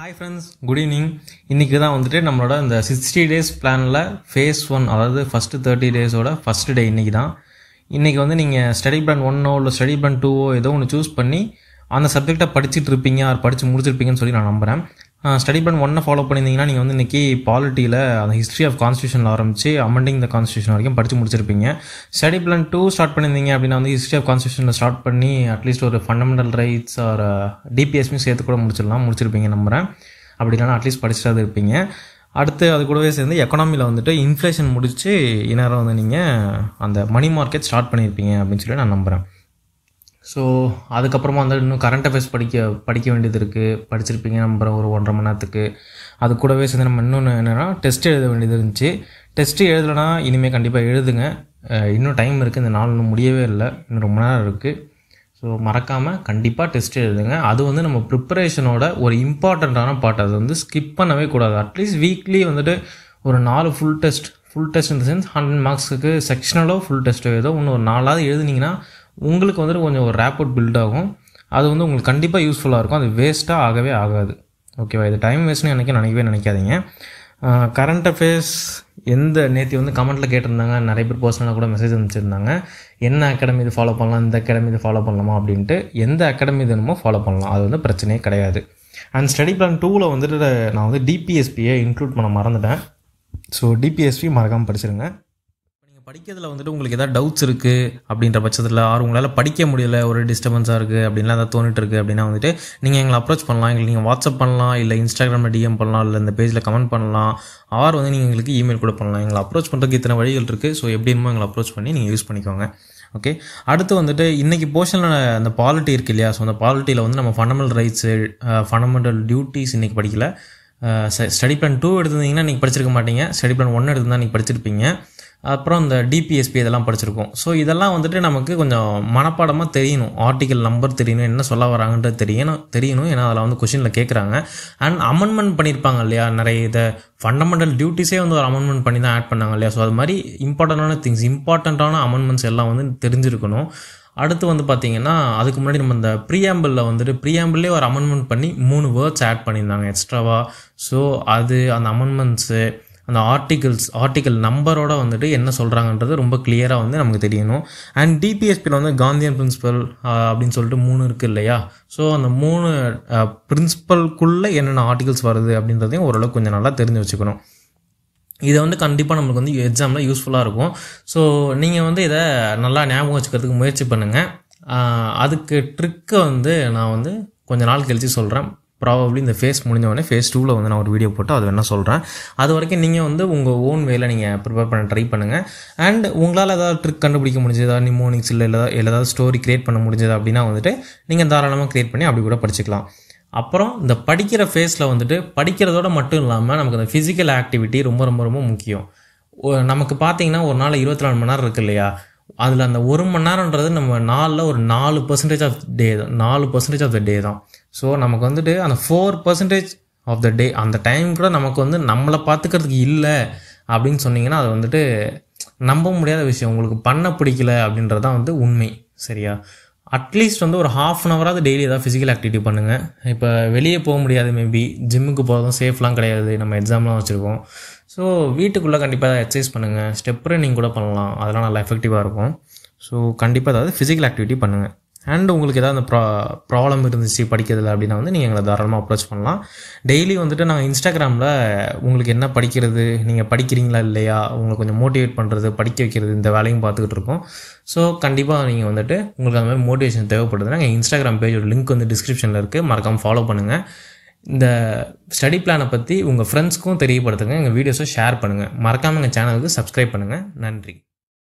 hi friends good evening இன்றைக்கி தான் வந்துட்டு நம்மளோட இந்த சிக்ஸ்டி டேஸ் பிளானில் ஃபேஸ் ஒன் அதாவது ஃபஸ்ட்டு தேர்ட்டி டேஸோட ஃபஸ்ட் டே இன்றைக்கி தான் இன்றைக்கி வந்து நீங்கள் ஸ்டடி பிளான் ஒன்னோ இல்லை ஸ்டடி பிளான் டூவோ ஏதோ ஒன்று சூஸ் பண்ணி அந்த சப்ஜெக்டை படிச்சுட்டு இருப்பீங்க அவர் படித்து முடிச்சிருப்பீங்கன்னு சொல்லி நான் நம்புகிறேன் ஸ்டடி பிளான் ஒன்னை ஃபாலோ பண்ணியிருந்தீங்கன்னா நீங்கள் வந்து இன்றைக்கி பாலிட்டியில் அந்த ஹிஸ்ட்ரி ஆஃப் கான்ஸ்டியூஷன் ஆரம்பித்து அமெண்டிங் த கான்ஸ்டியூஷன் வரைக்கும் படித்து முடிச்சிருப்பீங்க ஸ்டடி பிளான் டூ ஸ்டார்ட் பண்ணியிருந்தீங்க அப்படின்னா வந்து ஹிஸ்ட்ரி ஆஃப் கான்ஸ்டியூஷனில் ஸ்டார்ட் பண்ணி அட்லீஸ்ட் ஒரு ஃபண்டமெண்டல் ரைட்ஸ் ஆர் டிபிஎஸ்மே சேர்த்து கூட முடிச்சிடலாம் முடிச்சிருப்பீங்க நம்புகிறேன் அப்படி இல்லைனா அட்லீஸ்ட் படிச்சுட்டு இருப்பீங்க அடுத்து அது கூடவே சேர்ந்து எக்கனாமியில் வந்துட்டு இன்ஃப்ளேஷன் முடித்து இந்நேரம் வந்து நீங்கள் அந்த மணி மார்க்கெட் ஸ்டார்ட் பண்ணியிருப்பீங்க அப்படின்னு சொல்லி நான் நம்புகிறேன் ஸோ அதுக்கப்புறமா வந்து இன்னும் கரண்ட் அஃபேர்ஸ் படிக்க படிக்க வேண்டியது இருக்குது படிச்சிருப்பீங்க நம்ம ஒரு ஒன்றரை மணி நேரத்துக்கு அது கூடவே சேர்ந்து நம்ம இன்னொன்று என்னென்னா டெஸ்ட் எழுத வேண்டியது இருந்துச்சு டெஸ்ட்டு எழுதலைனா இனிமேல் கண்டிப்பாக எழுதுங்க இன்னும் டைம் இருக்குது இந்த நாள் இன்னும் முடியவே இல்லை இன்னும் ரொம்ப நேரம் இருக்குது ஸோ மறக்காமல் கண்டிப்பாக டெஸ்ட் எழுதுங்க அது வந்து நம்ம ப்ரிப்பரேஷனோட ஒரு இம்பார்ட்டண்ட்டான பார்ட் அது வந்து ஸ்கிப் பண்ணவே கூடாது அட்லீஸ்ட் வீக்லி வந்துட்டு ஒரு நாலு ஃபுல் டெஸ்ட் ஃபுல் டெஸ்ட் இந்த சென்ஸ் ஹண்ட்ரட் மார்க்ஸுக்கு செக்ஷனலோ ஃபுல் டெஸ்ட்டோ ஏதோ ஒன்று ஒரு நாலாவது எழுதுனீங்கன்னா உங்களுக்கு வந்துட்டு கொஞ்சம் ஒரு ரேப்போர்ட் பில்ட் ஆகும் அது வந்து உங்களுக்கு கண்டிப்பாக யூஸ்ஃபுல்லாக இருக்கும் அது வேஸ்ட்டாக ஆகவே ஆகாது ஓகேவா இது டைம் வேஸ்ட்னு எனக்கு நினைக்கவே நினைக்காதீங்க கரண்ட் அஃபேர்ஸ் எந்த நேற்று வந்து கமெண்ட்டில் கேட்டிருந்தாங்க நிறைய பேர் பர்சனலாக கூட மெசேஜ் அனுப்பிச்சிருந்தாங்க என்ன அகாடமி இது ஃபாலோ பண்ணலாம் இந்த அகாடமி இது ஃபாலோ பண்ணலாமா அப்படின்ட்டு எந்த அகாடமி தினமோ ஃபாலோ பண்ணலாம் அது வந்து பிரச்சனையே கிடையாது அண்ட் ஸ்டடி பிளான் டூவில் வந்துட்டு நான் வந்து டிபிஎஸ்பியை இன்க்ளூட் பண்ண மறந்துட்டேன் ஸோ டிபிஎஸ்பி மறக்காமல் படிச்சிருங்க படிக்கிறதுல வந்துட்டு உங்களுக்கு ஏதாவது டவுட்ஸ் இருக்குது அப்படின்ற பட்சத்தில் ஆர் உங்களால் படிக்க முடியல ஒரு டிஸ்டர்பன்ஸாக இருக்குது அப்படின்லாம் ஏதாவது தோணிட்டு இருக்குது அப்படின்னா வந்துட்டு நீங்கள் எங்களை அப்ரோச் பண்ணலாம் எங்களுக்கு நீங்கள் வாட்ஸ்அப் பண்ணலாம் இல்லை இன்ஸ்டாகிராமில் டிஎம் பண்ணலாம் இல்லை இந்த பேஜில் கமெண்ட் பண்ணலாம் ஆர் வந்து நீங்கள் எங்களுக்கு இமெயில் கூட பண்ணலாம் எங்களை அப்ரோச் பண்ணுறதுக்கு இத்தனை வழிகள் இருக்குது ஸோ எப்படின்னு எங்களை அப்ரோச் பண்ணி நீங்கள் யூஸ் பண்ணிக்கோங்க ஓகே அடுத்து வந்துட்டு இன்றைக்கி போர்ஷனில் அந்த பாலிட்டி இருக்கு இல்லையா ஸோ அந்த பாலிட்டியில் வந்து நம்ம ஃபண்டமெண்டல் ரைட்ஸு ஃபண்டமெண்டல் டியூட்டிஸ் இன்றைக்கி படிக்கல ஸ்டடி பிளான் டூ எடுத்திருந்தீங்கன்னா நீங்கள் படிச்சிருக்க மாட்டீங்க ஸ்டடி பிளான் ஒன் எடுத்திருந்தா நீங்கள் படிச்சிருப்பீங்க அப்புறம் இந்த டிபிஎஸ்பி இதெல்லாம் படிச்சிருக்கோம் ஸோ இதெல்லாம் வந்துட்டு நமக்கு கொஞ்சம் மனப்பாடமாக தெரியணும் ஆர்டிக்கல் நம்பர் தெரியணும் என்ன சொல்ல வராங்கன்ற தெரியணும் தெரியணும் ஏன்னா அதில் வந்து கொஷினில் கேட்குறாங்க அண்ட் அமெண்ட்மெண்ட் பண்ணியிருப்பாங்க இல்லையா நிறைய இதை ஃபண்டமெண்டல் டியூட்டிஸே வந்து ஒரு அமெண்ட்மெண்ட் பண்ணி தான் ஆட் பண்ணாங்க இல்லையா ஸோ அது மாதிரி இம்பார்ட்டண்டான திங்ஸ் இம்பார்ட்டண்ட்டான அமெண்ட்மெண்ட்ஸ் எல்லாம் வந்து தெரிஞ்சிருக்கணும் அடுத்து வந்து பார்த்தீங்கன்னா அதுக்கு முன்னாடி நம்ம இந்த ப்ரீஆம்பிளில் வந்துட்டு ப்ரீஆம்பிளே ஒரு அமெண்ட்மெண்ட் பண்ணி மூணு வேர்ட்ஸ் ஆட் பண்ணியிருந்தாங்க எக்ஸ்ட்ராவாக ஸோ அது அந்த அமெண்ட்மெண்ட்ஸு அந்த ஆர்டிகிள்ஸ் ஆர்டிக்கல் நம்பரோட வந்துட்டு என்ன சொல்கிறாங்கன்றது ரொம்ப கிளியராக வந்து நமக்கு தெரியணும் அண்ட் டிபிஎஸ்பியில் வந்து காந்தியன் பிரின்சிபல் அப்படின்னு சொல்லிட்டு மூணு இருக்குது இல்லையா ஸோ அந்த மூணு பிரின்சிபல்குள்ளே என்னென்ன ஆர்டிகல்ஸ் வருது அப்படின்றதையும் ஓரளவுக்கு கொஞ்சம் நல்லா தெரிஞ்சு வச்சுக்கணும் இதை வந்து கண்டிப்பாக நம்மளுக்கு வந்து எக்ஸாமில் யூஸ்ஃபுல்லாக இருக்கும் ஸோ நீங்கள் வந்து இதை நல்லா ஞாபகம் வச்சுக்கிறதுக்கு முயற்சி பண்ணுங்கள் அதுக்கு ட்ரிக்கை வந்து நான் வந்து கொஞ்ச நாள் கழித்து சொல்கிறேன் ப்ராபப்ளி இந்த ஃபேஸ் முடிஞ்சவொடனே ஃபேஸ் டூவில் வந்து நான் ஒரு வீடியோ போட்டு அது வேணால் சொல்கிறேன் அது வரைக்கும் நீங்கள் வந்து உங்கள் ஓன் வேலை நீங்கள் ப்ரிப்பேர் பண்ண ட்ரை பண்ணுங்கள் அண்ட் உங்களால் ஏதாவது ட்ரிக் கண்டுபிடிக்க முடிஞ்சதா நிமோனிக்ஸ் இல்லை ஏதாவது ஏதாவது ஸ்டோரி க்ரியேட் பண்ண முடிஞ்சது அப்படின்னா வந்துட்டு நீங்கள் தாராளமாக க்ரியேட் பண்ணி அப்படி கூட படிச்சுக்கலாம் அப்புறம் இந்த படிக்கிற ஃபேஸில் வந்துட்டு படிக்கிறதோட மட்டும் இல்லாமல் நமக்கு அந்த ஃபிசிக்கல் ஆக்டிவிட்டி ரொம்ப ரொம்ப ரொம்ப முக்கியம் நமக்கு பார்த்தீங்கன்னா ஒரு நாள் இருபத்தி நாலு மணி நேரம் இருக்குது இல்லையா அதில் அந்த ஒரு மணி நேரன்றது நம்ம நாளில் ஒரு நாலு பர்சன்டேஜ் ஆஃப் டே தான் நாலு பர்சன்டேஜ் ஆஃப் த டே தான் ஸோ நமக்கு வந்துட்டு அந்த four percentage of the day அந்த டைம் கூட நமக்கு வந்து நம்மளை பார்த்துக்கிறதுக்கு இல்லை அப்படின்னு சொன்னீங்கன்னா அது வந்துட்டு நம்ப முடியாத விஷயம் உங்களுக்கு பண்ண பிடிக்கல அப்படின்றது தான் வந்து உண்மை சரியா அட்லீஸ்ட் வந்து ஒரு ஹாஃப் அன் அவராவது டெய்லி ஏதாவது ஃபிசிக்கல் ஆக்டிவிட்டி பண்ணுங்கள் இப்போ வெளியே போக முடியாது மேபி ஜிம்முக்கு போகிறதும் சேஃப்லாம் கிடையாது நம்ம எக்ஸாம்லாம் வச்சுருக்கோம் ஸோ வீட்டுக்குள்ளே கண்டிப்பாக ஏதாவது எக்ஸசைஸ் பண்ணுங்கள் ஸ்டெப் ரன்னிங் கூட பண்ணலாம் அதெல்லாம் நல்லா எஃபெக்டிவாக இருக்கும் ஸோ கண்டிப்பாக ஏதாவது ஃபிசிக்கல் ஆக்டிவிட்டி பண்ணுங்கள் அண்ட் உங்களுக்கு ஏதாவது ப்ரா ப்ராப்ளம் இருந்துச்சு படிக்கிறதுல அப்படின்னா வந்து நீங்கள் எங்களை தாராளமாக அப்ரோச் பண்ணலாம் டெய்லி வந்துட்டு நாங்கள் இன்ஸ்டாகிராமில் உங்களுக்கு என்ன படிக்கிறது நீங்கள் படிக்கிறீங்களா இல்லையா உங்களை கொஞ்சம் மோட்டிவேட் பண்ணுறது படிக்க வைக்கிறது இந்த வேலையும் பார்த்துக்கிட்டு இருக்கோம் ஸோ கண்டிப்பாக நீங்கள் வந்துட்டு உங்களுக்கு அந்த மாதிரி மோட்டிவேஷன் தேவைப்படுது நாங்கள் இன்ஸ்டாகிராம் பேஜோட லிங்க் வந்து டிஸ்கிரிப்ஷனில் இருக்குது மறக்காமல் ஃபாலோ பண்ணுங்கள் இந்த ஸ்டடி பிளானை பற்றி உங்கள் ஃப்ரெண்ட்ஸ்க்கும் தெரியப்படுத்துங்க எங்கள் வீடியோஸை ஷேர் பண்ணுங்கள் மறக்காமல் எங்கள் சேனலுக்கு சப்ஸ்கிரைப் பண்ணுங்கள் நன்றி